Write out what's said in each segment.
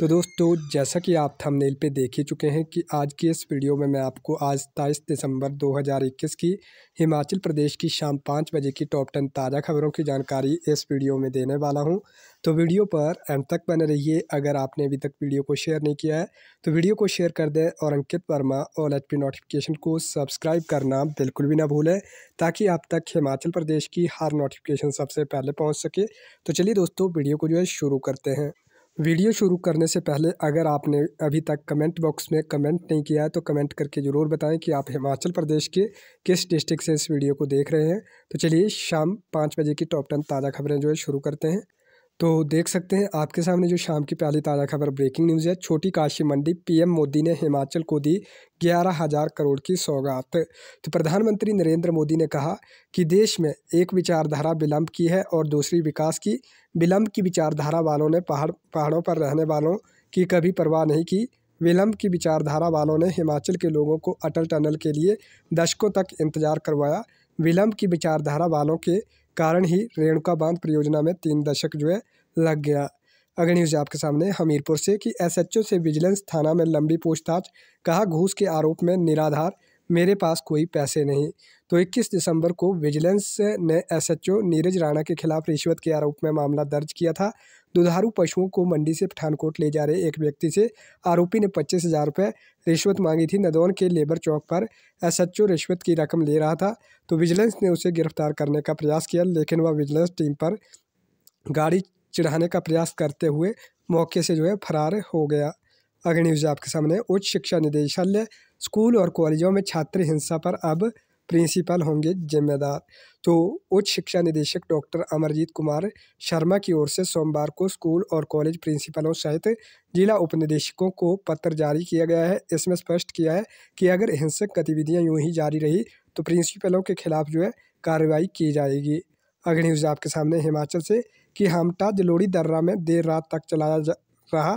तो दोस्तों जैसा कि आप थंबनेल पे देख ही चुके हैं कि आज की इस वीडियो में मैं आपको आज सताईस दिसंबर 2021 की हिमाचल प्रदेश की शाम पाँच बजे की टॉप टेन ताज़ा खबरों की जानकारी इस वीडियो में देने वाला हूं तो वीडियो पर एंड तक बने रहिए अगर आपने अभी तक वीडियो को शेयर नहीं किया है तो वीडियो को शेयर कर दें और अंकित वर्मा और एच नोटिफिकेशन को सब्सक्राइब करना बिल्कुल भी ना भूलें ताकि आप तक हिमाचल प्रदेश की हर नोटिफिकेशन सबसे पहले पहुँच सके तो चलिए दोस्तों वीडियो को जो है शुरू करते हैं वीडियो शुरू करने से पहले अगर आपने अभी तक कमेंट बॉक्स में कमेंट नहीं किया है तो कमेंट करके ज़रूर बताएं कि आप हिमाचल प्रदेश के किस डिस्ट्रिक्ट से इस वीडियो को देख रहे हैं तो चलिए शाम पाँच बजे की टॉप टेन ताज़ा खबरें जो है शुरू करते हैं तो देख सकते हैं आपके सामने जो शाम की पहली ताज़ा खबर ब्रेकिंग न्यूज़ है छोटी काशी मंडी पीएम मोदी ने हिमाचल को दी ग्यारह हजार करोड़ की सौगात तो प्रधानमंत्री नरेंद्र मोदी ने कहा कि देश में एक विचारधारा विलम्ब की है और दूसरी विकास की विलम्ब की विचारधारा वालों ने पहाड़ पहाड़ों पर रहने वालों की कभी परवाह नहीं की विलम्ब की विचारधारा वालों ने हिमाचल के लोगों को अटल टनल के लिए दशकों तक इंतजार करवाया विलम्ब की विचारधारा वालों के कारण ही रेणुका बांध परियोजना में तीन दशक जो है लग गया अगर न्यूज आपके सामने हमीरपुर से कि एसएचओ से विजिलेंस थाना में लंबी पूछताछ कहा घूस के आरोप में निराधार मेरे पास कोई पैसे नहीं तो 21 दिसंबर को विजिलेंस ने एसएचओ नीरज राणा के खिलाफ रिश्वत के आरोप में मामला दर्ज किया था दुधारू पशुओं को मंडी से पठानकोट ले जा रहे एक व्यक्ति से आरोपी ने पच्चीस हज़ार रुपये रिश्वत मांगी थी नदौन के लेबर चौक पर एसएचओ रिश्वत की रकम ले रहा था तो विजिलेंस ने उसे गिरफ्तार करने का प्रयास किया लेकिन वह विजिलेंस टीम पर गाड़ी चढ़ाने का प्रयास करते हुए मौके से जो है फरार हो गया अग्नि आपके सामने उच्च शिक्षा निदेशालय स्कूल और कॉलेजों में छात्र हिंसा पर अब प्रिंसिपल होंगे जिम्मेदार तो उच्च शिक्षा निदेशक डॉक्टर अमरजीत कुमार शर्मा की ओर से सोमवार को स्कूल और कॉलेज प्रिंसिपलों सहित जिला उपनिदेशकों को पत्र जारी किया गया है इसमें स्पष्ट किया है कि अगर हिंसक गतिविधियाँ यूँ ही जारी रही तो प्रिंसिपलों के खिलाफ जो है कार्रवाई की जाएगी अगर न्यूज़ आपके सामने हिमाचल से कि हमटा जलोड़ी दर्रा में देर रात तक चलाया जा रहा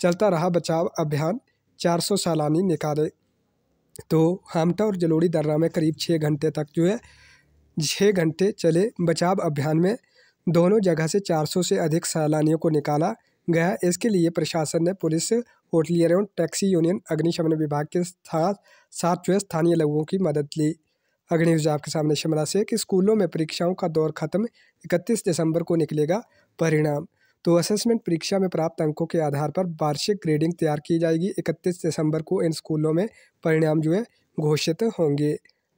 चलता रहा बचाव अभियान चार सालानी निकाले तो हामटा और जलोड़ी दर्रा में करीब छः घंटे तक जो है छः घंटे चले बचाव अभियान में दोनों जगह से 400 से अधिक सैलानियों को निकाला गया इसके लिए प्रशासन ने पुलिस होटलियर एवं टैक्सी यूनियन अग्निशमन विभाग के साथ साथ जो है स्थानीय लोगों की मदद ली अग्नि विभाग के सामने शिमला से कि स्कूलों में परीक्षाओं का दौर खत्म इकतीस दिसंबर को निकलेगा परिणाम तो असेसमेंट परीक्षा में प्राप्त अंकों के आधार पर वार्षिक ग्रेडिंग तैयार की जाएगी इकतीस दिसंबर को इन स्कूलों में परिणाम जो है घोषित होंगे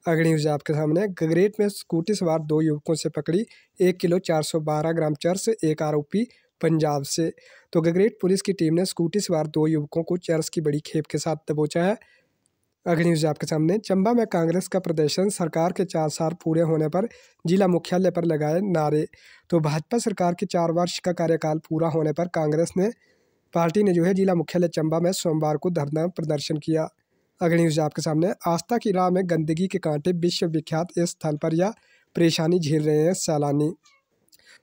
अगली न्यूज आपके सामने गगरेट में स्कूटी सवार दो युवकों से पकड़ी एक किलो चार सौ बारह ग्राम चर्स एक आरोपी पंजाब से तो गगरेट पुलिस की टीम ने स्कूटी सवार दो युवकों को चर्स की बड़ी खेप के साथ दबोचा है अगली न्यूज आपके सामने चंबा में कांग्रेस का प्रदर्शन सरकार के चार साल पूरे होने पर जिला मुख्यालय पर लगाए नारे तो भाजपा सरकार के चार वर्ष का कार्यकाल पूरा होने पर कांग्रेस ने पार्टी ने जो है जिला मुख्यालय चंबा में सोमवार को धरना प्रदर्शन किया अगली न्यूज आपके सामने आस्था की राह में गंदगी के कांटे विश्वविख्यात इस स्थल पर यह परेशानी झेल रहे हैं सैलानी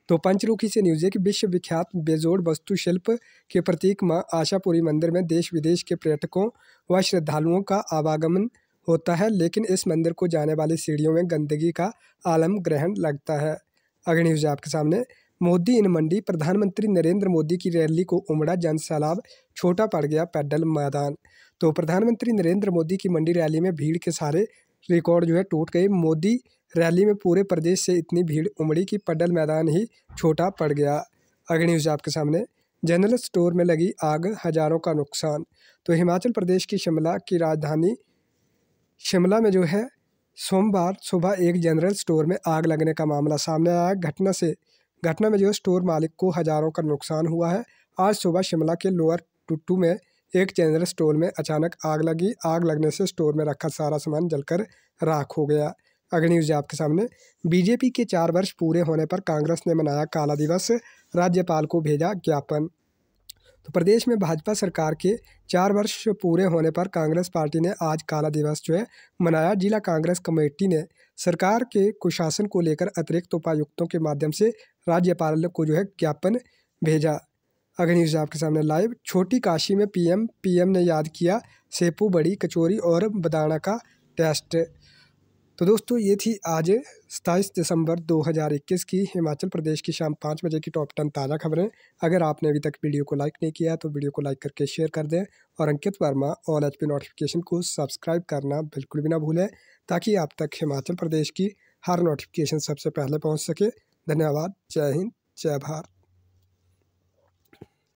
तो पंचरुखी से न्यूज़ है कि विश्वविख्यात बेजोड़ वस्तुशिल्प के प्रतीक माँ आशापुरी मंदिर में देश विदेश के पर्यटकों व श्रद्धालुओं का आवागमन होता है लेकिन इस मंदिर को जाने वाली सीढ़ियों में गंदगी का आलम ग्रहण लगता है अगर न्यूज़ आपके सामने मोदी इन मंडी प्रधानमंत्री नरेंद्र मोदी की रैली को उमड़ा जन सैलाब छोटा पड़ गया पैडल मैदान तो प्रधानमंत्री नरेंद्र मोदी की मंडी रैली में भीड़ के सारे रिकॉर्ड जो है टूट गए मोदी रैली में पूरे प्रदेश से इतनी भीड़ उमड़ी कि पडल मैदान ही छोटा पड़ गया अग्नि न्यूज आपके सामने जनरल स्टोर में लगी आग हजारों का नुकसान तो हिमाचल प्रदेश की शिमला की राजधानी शिमला में जो है सोमवार सुबह एक जनरल स्टोर में आग लगने का मामला सामने आया घटना से घटना में जो स्टोर मालिक को हजारों का नुकसान हुआ है आज सुबह शिमला के लोअर टुट्टू में एक जनरल स्टोर में अचानक आग लगी आग लगने से स्टोर में रखा सारा सामान जलकर राख हो गया अगली न्यूज आपके सामने बीजेपी के चार वर्ष पूरे होने पर कांग्रेस ने मनाया काला दिवस राज्यपाल को भेजा ज्ञापन तो प्रदेश में भाजपा सरकार के चार वर्ष पूरे होने पर कांग्रेस पार्टी ने आज काला दिवस जो है मनाया जिला कांग्रेस कमेटी ने सरकार के कुशासन को लेकर अतिरिक्त उपायुक्तों के माध्यम से राज्यपाल को जो है ज्ञापन भेजा अगर न्यूज आपके सामने लाइव छोटी काशी में पीएम पीएम ने याद किया सेपू बड़ी कचोरी और बदाना का टेस्ट तो दोस्तों ये थी आज सताईस दिसंबर 2021 की हिमाचल प्रदेश की शाम पाँच बजे की टॉप टेन ताज़ा खबरें अगर आपने अभी तक वीडियो को लाइक नहीं किया तो वीडियो को लाइक करके शेयर कर दें और Ankit Verma all H notification को सब्सक्राइब करना बिल्कुल भी ना भूलें ताकि आप तक हिमाचल प्रदेश की हर नोटिफिकेशन सबसे पहले पहुँच सके धन्यवाद जय हिंद जय भारत